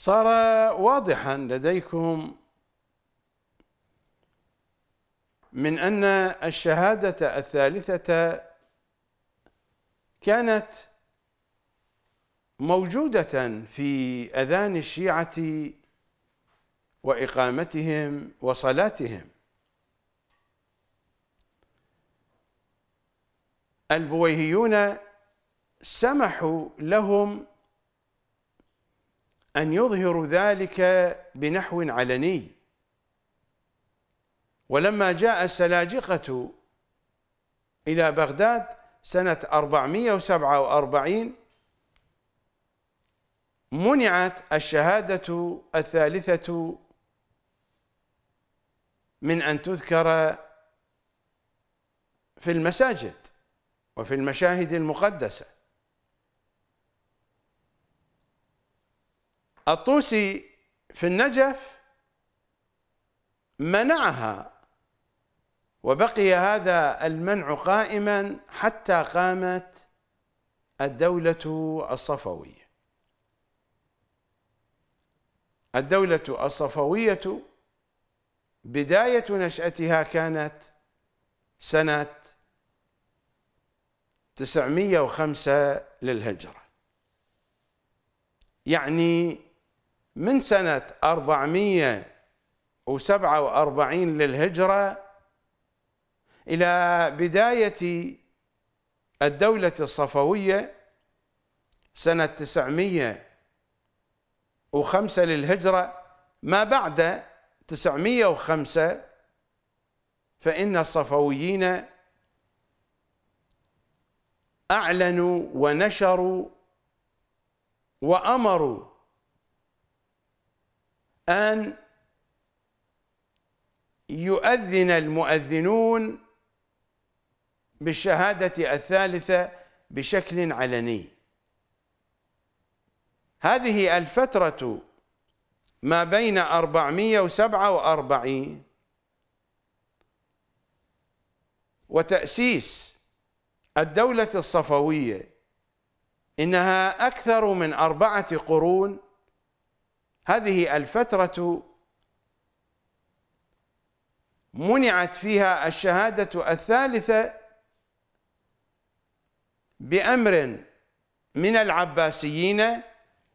صار واضحا لديكم من ان الشهاده الثالثه كانت موجوده في اذان الشيعه واقامتهم وصلاتهم البويهيون سمحوا لهم أن يظهروا ذلك بنحو علني ولما جاء السلاجقة إلى بغداد سنة 447 منعت الشهادة الثالثة من أن تذكر في المساجد وفي المشاهد المقدسه الطوسي في النجف منعها وبقي هذا المنع قائما حتى قامت الدولة الصفوية الدولة الصفوية بداية نشأتها كانت سنة 905 للهجرة يعني من سنة 447 للهجرة إلى بداية الدولة الصفوية سنة 905 للهجرة ما بعد 905 فإن الصفويين أعلنوا ونشروا وأمروا أن يؤذن المؤذنون بالشهادة الثالثة بشكل علني هذه الفترة ما بين 447 وتأسيس الدولة الصفوية إنها أكثر من أربعة قرون هذه الفترة منعت فيها الشهادة الثالثة بأمر من العباسيين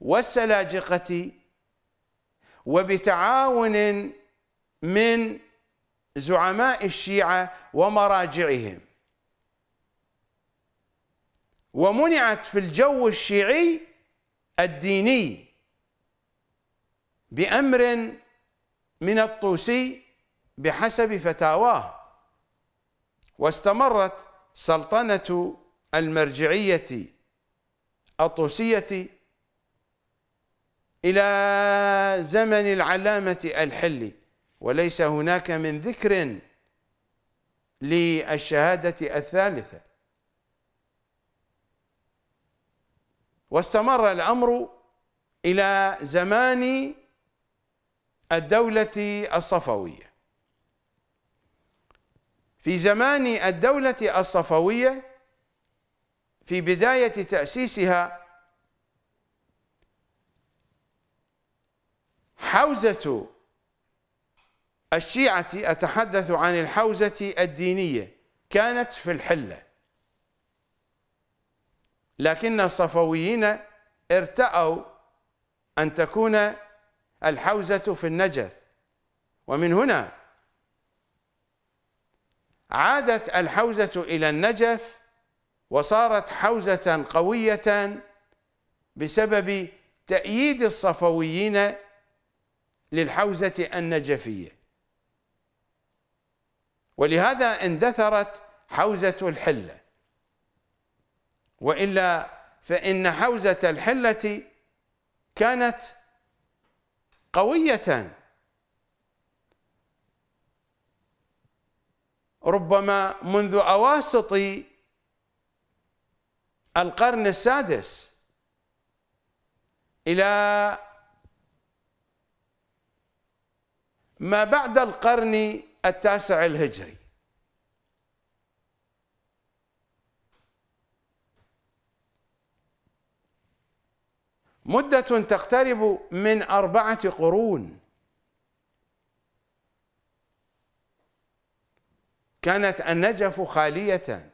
والسلاجقة وبتعاون من زعماء الشيعة ومراجعهم ومنعت في الجو الشيعي الديني بأمر من الطوسي بحسب فتاواه واستمرت سلطنة المرجعية الطوسية إلى زمن العلامة الحلي وليس هناك من ذكر للشهادة الثالثة واستمر الأمر إلى زمان الدولة الصفوية في زمان الدولة الصفوية في بداية تأسيسها حوزة الشيعة أتحدث عن الحوزة الدينية كانت في الحلة لكن الصفويين ارتأوا أن تكون الحوزة في النجف ومن هنا عادت الحوزة إلى النجف وصارت حوزة قوية بسبب تأييد الصفويين للحوزة النجفية ولهذا اندثرت حوزة الحلة وإلا فإن حوزة الحلة كانت قوية ربما منذ أواسط القرن السادس إلى ما بعد القرن التاسع الهجري مدة تقترب من أربعة قرون كانت النجف خالية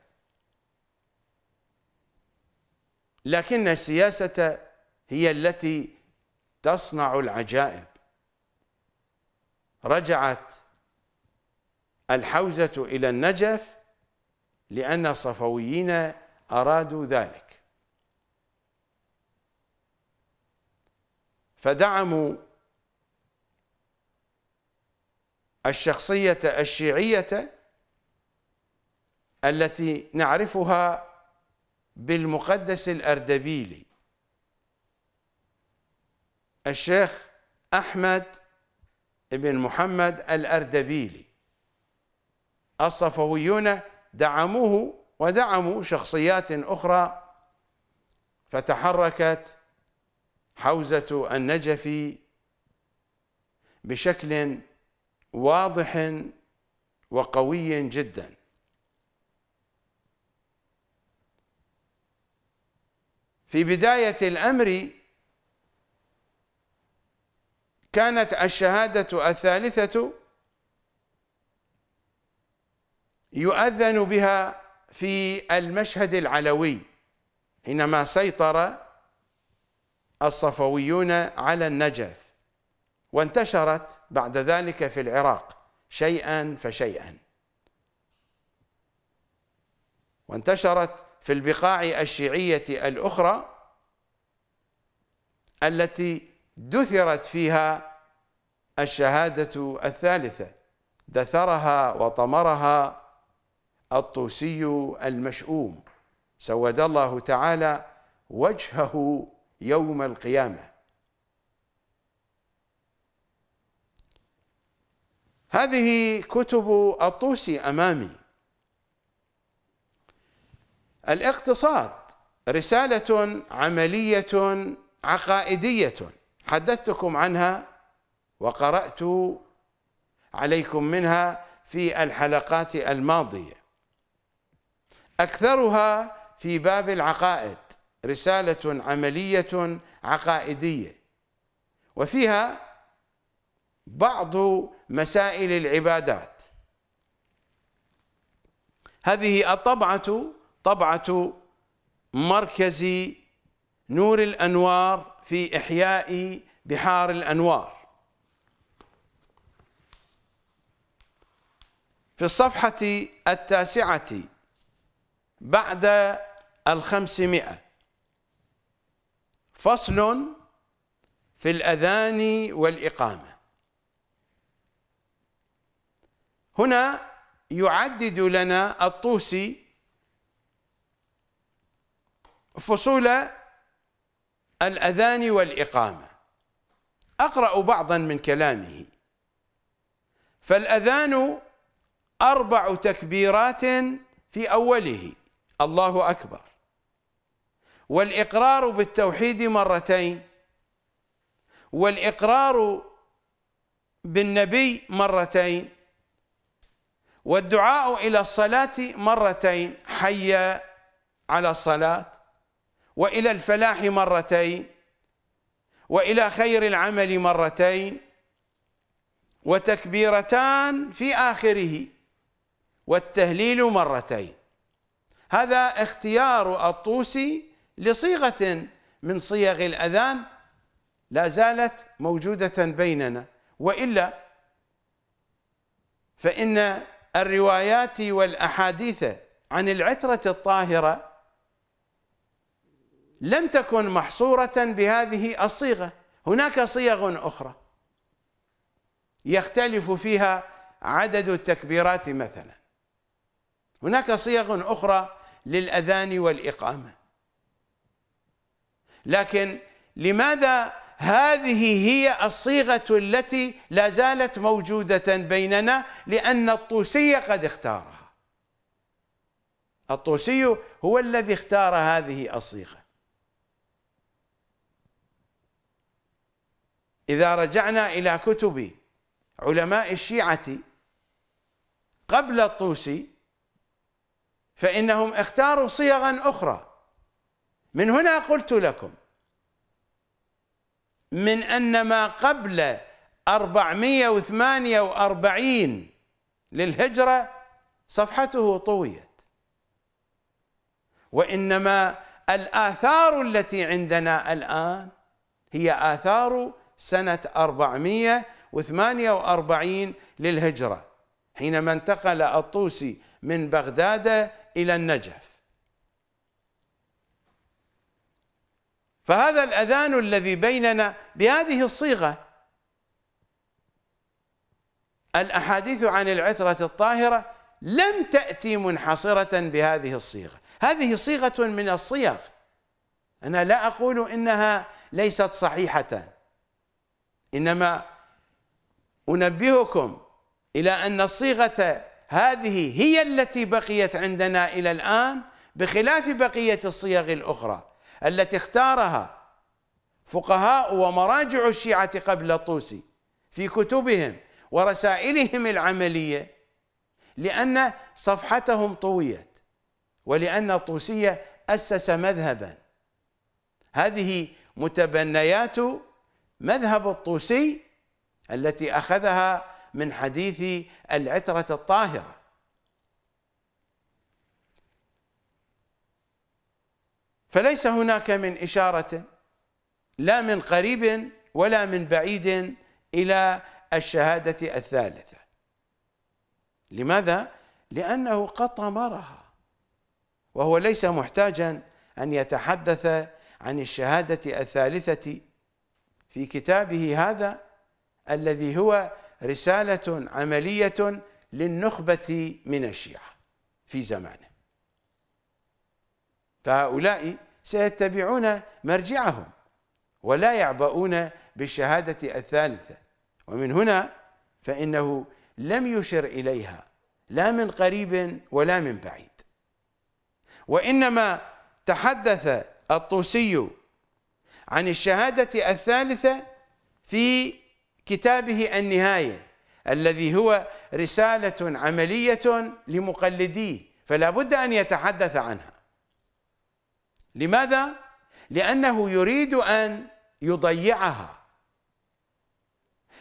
لكن السياسة هي التي تصنع العجائب رجعت الحوزة إلى النجف لأن الصفويين أرادوا ذلك فدعموا الشخصية الشيعية التي نعرفها بالمقدس الأردبيلي الشيخ أحمد بن محمد الأردبيلي الصفويون دعموه ودعموا شخصيات أخرى فتحركت حوزة النجف بشكل واضح وقوي جدا في بداية الأمر كانت الشهادة الثالثة يؤذن بها في المشهد العلوي حينما سيطر الصفويون على النجف وانتشرت بعد ذلك في العراق شيئا فشيئا وانتشرت في البقاع الشيعيه الاخرى التي دثرت فيها الشهاده الثالثه دثرها وطمرها الطوسي المشؤوم سود الله تعالى وجهه يوم القيامه هذه كتب الطوسي امامي الاقتصاد رساله عمليه عقائديه حدثتكم عنها وقرات عليكم منها في الحلقات الماضيه اكثرها في باب العقائد رسالة عملية عقائدية وفيها بعض مسائل العبادات هذه الطبعة طبعة مركز نور الأنوار في إحياء بحار الأنوار في الصفحة التاسعة بعد الخمسمائة فصل في الأذان والإقامة هنا يعدد لنا الطوسي فصول الأذان والإقامة أقرأ بعضا من كلامه فالأذان أربع تكبيرات في أوله الله أكبر والإقرار بالتوحيد مرتين والإقرار بالنبي مرتين والدعاء إلى الصلاة مرتين حي على الصلاة وإلى الفلاح مرتين وإلى خير العمل مرتين وتكبيرتان في آخره والتهليل مرتين هذا اختيار الطوسي لصيغة من صيغ الأذان لا زالت موجودة بيننا وإلا فإن الروايات والأحاديث عن العترة الطاهرة لم تكن محصورة بهذه الصيغة هناك صيغ أخرى يختلف فيها عدد التكبيرات مثلا هناك صيغ أخرى للأذان والإقامة لكن لماذا هذه هي الصيغة التي لا زالت موجودة بيننا لأن الطوسي قد اختارها الطوسي هو الذي اختار هذه الصيغة إذا رجعنا إلى كتب علماء الشيعة قبل الطوسي فإنهم اختاروا صيغا أخرى من هنا قلت لكم من أن ما قبل 448 للهجرة صفحته طويت وإنما الآثار التي عندنا الآن هي آثار سنة 448 للهجرة حينما انتقل الطوسي من بغداد إلى النجف فهذا الأذان الذي بيننا بهذه الصيغة الأحاديث عن العثرة الطاهرة لم تأتي منحصرة بهذه الصيغة هذه صيغة من الصيغ أنا لا أقول إنها ليست صحيحة إنما أنبهكم إلى أن الصيغة هذه هي التي بقيت عندنا إلى الآن بخلاف بقية الصيغ الأخرى التي اختارها فقهاء ومراجع الشيعة قبل الطوسي في كتبهم ورسائلهم العملية لأن صفحتهم طويت ولأن الطوسية أسس مذهبا هذه متبنيات مذهب الطوسي التي أخذها من حديث العترة الطاهرة فليس هناك من إشارة لا من قريب ولا من بعيد إلى الشهادة الثالثة لماذا؟ لأنه قد طمرها وهو ليس محتاجا أن يتحدث عن الشهادة الثالثة في كتابه هذا الذي هو رسالة عملية للنخبة من الشيعة في زمانه فهؤلاء سيتبعون مرجعهم ولا يعبؤون بالشهادة الثالثة ومن هنا فإنه لم يشر إليها لا من قريب ولا من بعيد وإنما تحدث الطوسي عن الشهادة الثالثة في كتابه النهاية الذي هو رسالة عملية لمقلديه فلا بد أن يتحدث عنها لماذا؟ لأنه يريد أن يضيعها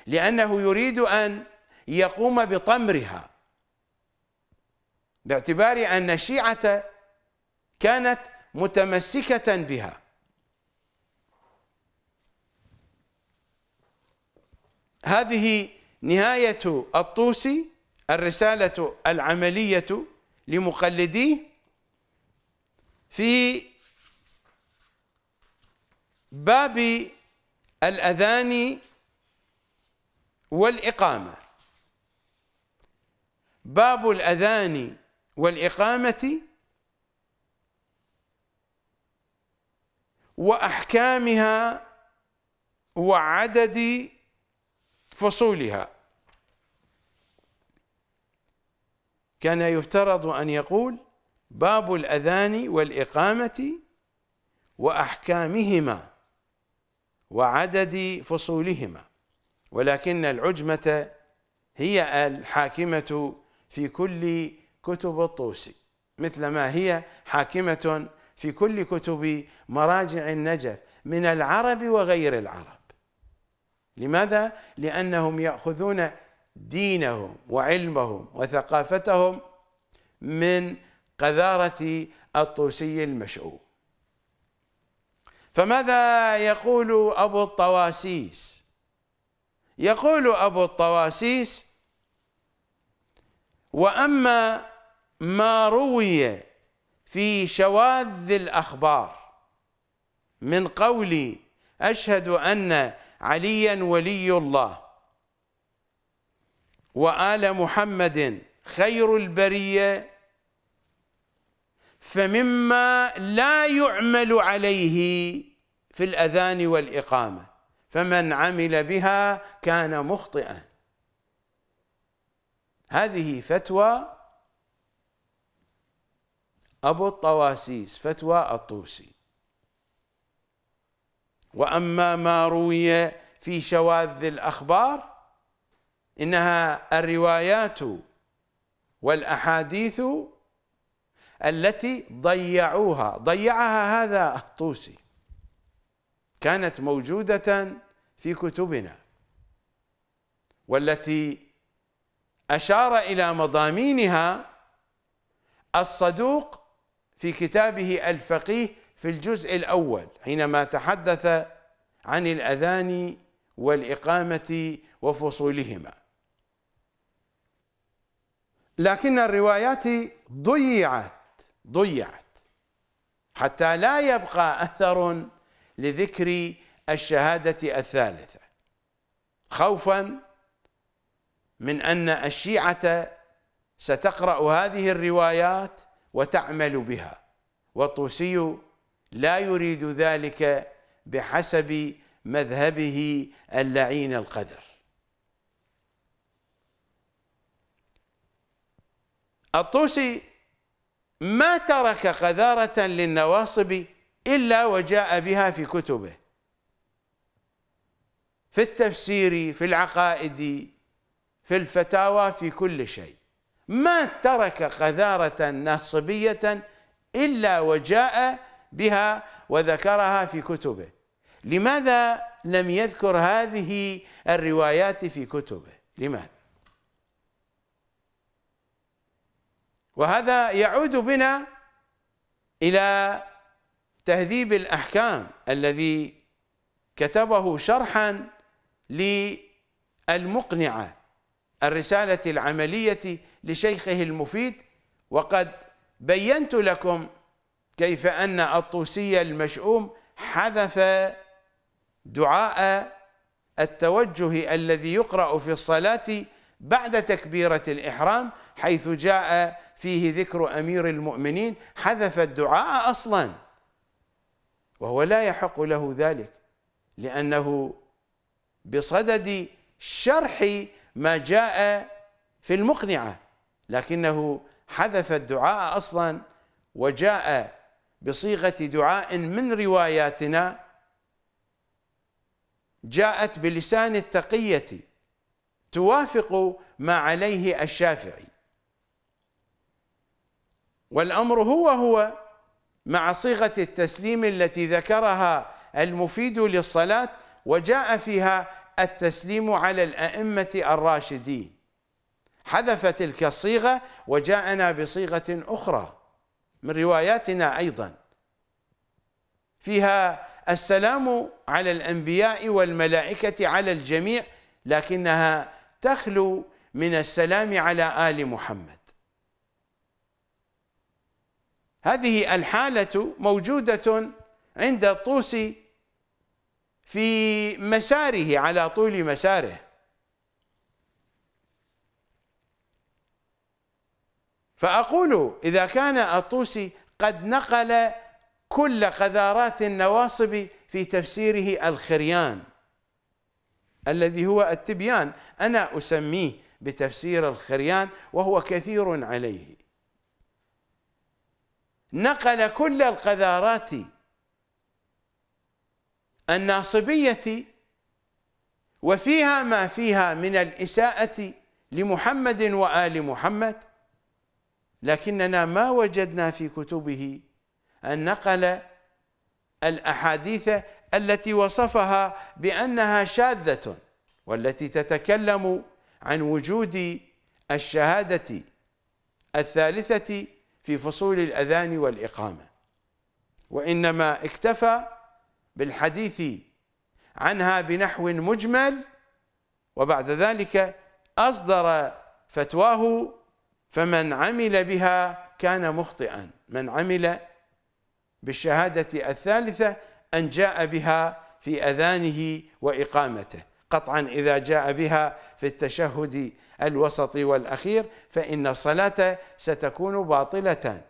لأنه يريد أن يقوم بطمرها باعتبار أن الشيعة كانت متمسكة بها هذه نهاية الطوسي الرسالة العملية لمقلديه في باب الأذان والإقامة باب الأذان والإقامة وأحكامها وعدد فصولها كان يفترض أن يقول باب الأذان والإقامة وأحكامهما وعدد فصولهما ولكن العجمة هي الحاكمة في كل كتب الطوسي مثل ما هي حاكمة في كل كتب مراجع النجف من العرب وغير العرب لماذا؟ لأنهم يأخذون دينهم وعلمهم وثقافتهم من قذارة الطوسي المشؤوم فماذا يقول أبو الطواسيس يقول أبو الطواسيس وأما ما روي في شواذ الأخبار من قولي أشهد أن عليا ولي الله وآل محمد خير البريه فمما لا يعمل عليه في الأذان والإقامة فمن عمل بها كان مخطئا هذه فتوى أبو الطواسيس فتوى الطوسي وأما ما روي في شواذ الأخبار إنها الروايات والأحاديث التي ضيعوها ضيعها هذا الطوسي كانت موجودة في كتبنا والتي أشار إلى مضامينها الصدوق في كتابه الفقيه في الجزء الأول حينما تحدث عن الأذان والإقامة وفصولهما لكن الروايات ضيعت ضيعت حتى لا يبقى اثر لذكر الشهاده الثالثه خوفا من ان الشيعه ستقرا هذه الروايات وتعمل بها والطوسي لا يريد ذلك بحسب مذهبه اللعين القذر الطوسي ما ترك قذارة للنواصب إلا وجاء بها في كتبه في التفسير في العقائد في الفتاوى في كل شيء ما ترك قذارة ناصبية إلا وجاء بها وذكرها في كتبه لماذا لم يذكر هذه الروايات في كتبه لماذا وهذا يعود بنا إلى تهذيب الأحكام الذي كتبه شرحا للمقنعة الرسالة العملية لشيخه المفيد وقد بينت لكم كيف أن الطوسي المشؤوم حذف دعاء التوجه الذي يقرأ في الصلاة بعد تكبيرة الإحرام حيث جاء فيه ذكر امير المؤمنين حذف الدعاء اصلا وهو لا يحق له ذلك لانه بصدد شرح ما جاء في المقنعه لكنه حذف الدعاء اصلا وجاء بصيغه دعاء من رواياتنا جاءت بلسان التقيه توافق ما عليه الشافعي والأمر هو هو مع صيغة التسليم التي ذكرها المفيد للصلاة وجاء فيها التسليم على الأئمة الراشدين حذف تلك الصيغة وجاءنا بصيغة أخرى من رواياتنا أيضا فيها السلام على الأنبياء والملائكة على الجميع لكنها تخلو من السلام على آل محمد هذه الحالة موجودة عند الطوسي في مساره على طول مساره فأقول إذا كان الطوسي قد نقل كل قذارات النواصب في تفسيره الخريان الذي هو التبيان أنا أسميه بتفسير الخريان وهو كثير عليه نقل كل القذارات الناصبية وفيها ما فيها من الإساءة لمحمد وآل محمد لكننا ما وجدنا في كتبه أن نقل الأحاديث التي وصفها بأنها شاذة والتي تتكلم عن وجود الشهادة الثالثة في فصول الأذان والإقامة وإنما اكتفى بالحديث عنها بنحو مجمل وبعد ذلك أصدر فتواه فمن عمل بها كان مخطئا من عمل بالشهادة الثالثة أن جاء بها في أذانه وإقامته قطعا إذا جاء بها في التشهد الوسطي والأخير فإن الصلاة ستكون باطلة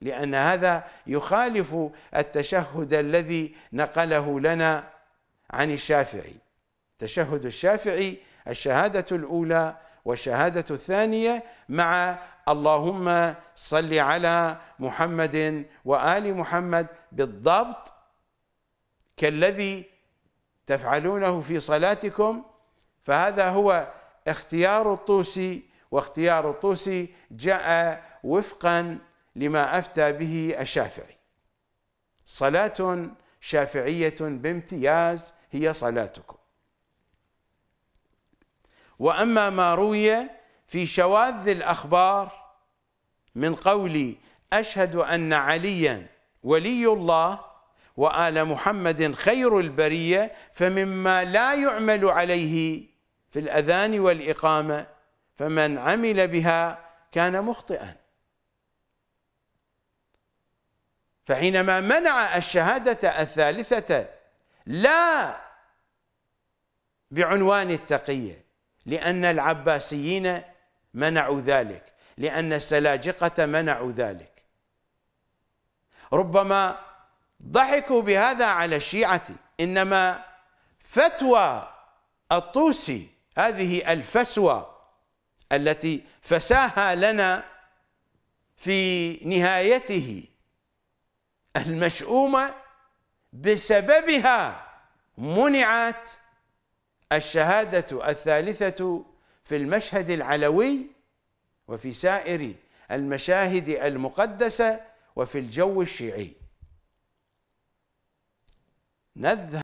لأن هذا يخالف التشهد الذي نقله لنا عن الشافعي تشهد الشافعي الشهادة الأولى والشهادة الثانية مع اللهم صل على محمد وآل محمد بالضبط كالذي تفعلونه في صلاتكم فهذا هو اختيار الطوسي واختيار الطوسي جاء وفقا لما افتى به الشافعي صلاه شافعيه بامتياز هي صلاتكم واما ما روي في شواذ الاخبار من قولي اشهد ان عليا ولي الله وآل محمد خير البرية فمما لا يعمل عليه في الأذان والإقامة فمن عمل بها كان مخطئا فحينما منع الشهادة الثالثة لا بعنوان التقية لأن العباسيين منعوا ذلك لأن السلاجقة منعوا ذلك ربما ضحكوا بهذا على الشيعة إنما فتوى الطوسي هذه الفسوى التي فساها لنا في نهايته المشؤومة بسببها منعت الشهادة الثالثة في المشهد العلوي وفي سائر المشاهد المقدسة وفي الجو الشيعي نذهب